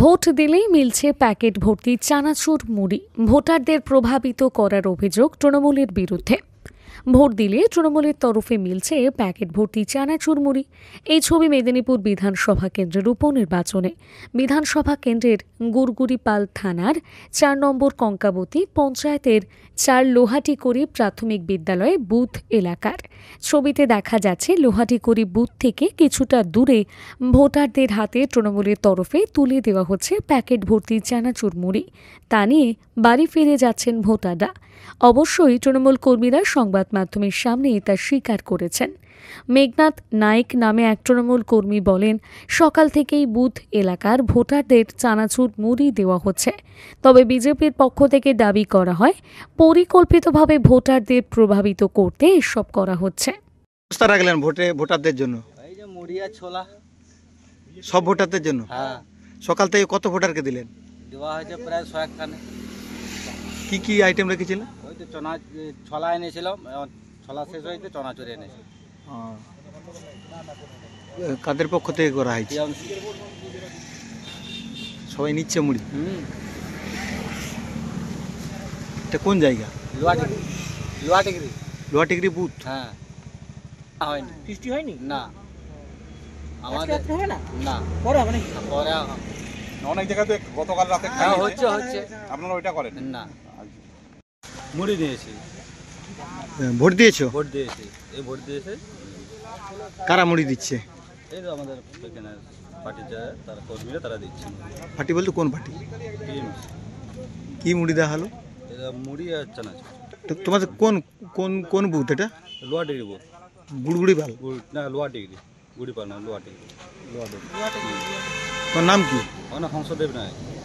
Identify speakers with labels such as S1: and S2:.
S1: Vote দিলেই মিলছে packet ভর্তি চানাচুর মুড়ি ভোটারদের প্রভাবিত করার অভিযোগ তৃণমূলের বিরুদ্ধে ভোট দিলে তৃণমূলের তরফে মিলছে প্যাকেট ভর্তি চানা মুড়ি এই ছবি মেদিনীপুর বিধানসভা কেন্দ্রের উপনির্বাচনে বিধানসভা কেন্দ্রের গুরগুড়িপাল থানার চার নম্বর কঙ্কাবতী পঞ্চায়েতের চার লোহাটিকড়ি প্রাথমিক বিদ্যালয়ে বুথ এলাকার ছবিতে দেখা যাচ্ছে লোহাটিকড়ি বুথ থেকে কিছুটা দূরে ভোটারদের হাতে তৃণমূলের তরফে তুলে দেওয়া হচ্ছে প্যাকেট ভর্তি চানা মুড়ি তা নিয়ে বাড়ি ফিরে যাচ্ছেন ভোটাররা অবশ্যই তৃণমূল কর্মীরা সংবাদ মাধ্যমের সামনে তা স্বীকার করেছেন মেঘনাথ নায়েক নামে এক তৃণমূল কর্মী বলেন সকাল থেকেই বুথ এলাকার ভোটারদের চানাচুর মুড়ি দেওয়া হচ্ছে তবে বিজেপির পক্ষ থেকে দাবি করা হয় পরিকল্পিতভাবে ভোটারদের প্রভাবিত করতে এসব করা হচ্ছে
S2: রাখলেন ভোটে ভোটারদের জন্য ছোলা সব ভোটারদের জন্য হ্যাঁ। সকাল থেকে কত ভোটারকে দিলেন দেওয়া হয়েছে প্রায় কি কি আইটেম রেখেছিলেন হইতে চনা ছলা এনেছিলাম ছলা শেষ হইতে চড়ে এনেছিল কাদের পক্ষ থেকে করা হয়েছে সবাই নিচ্ছে মুড়ি এটা কোন জায়গা লোয়াটিগড়ি লোয়াটিগড়ি বুথ হ্যাঁ হয়নি বৃষ্টি হয়নি না আমাদের না না পরে হবে না পরে অনেক জায়গাতে গতকাল রাতে হ্যাঁ হচ্ছে হচ্ছে আপনারা ওইটা করেন না মুড়ি দিয়েছি ভোট দিয়েছো ভোট দিয়েছি এই ভোট দিয়েছে কারা মুড়ি দিচ্ছে এই তো আমাদের এখানে পার্টির যারা তারা কর্মীরা তারা দিচ্ছে পার্টি বলতে কোন পার্টি কি মুড়ি দেওয়া হলো এটা মুড়ি আর চানাচুর তো তোমাদের কোন কোন কোন বুথ এটা লোয়া ডিগ্রি বুথ গুড়গুড়ি পাল না লোয়া ডিগ্রি গুড়ি পাল না লোয়া ডিগ্রি লোয়া ডিগ্রি তোমার নাম কি আমার হংসদেব নায়ক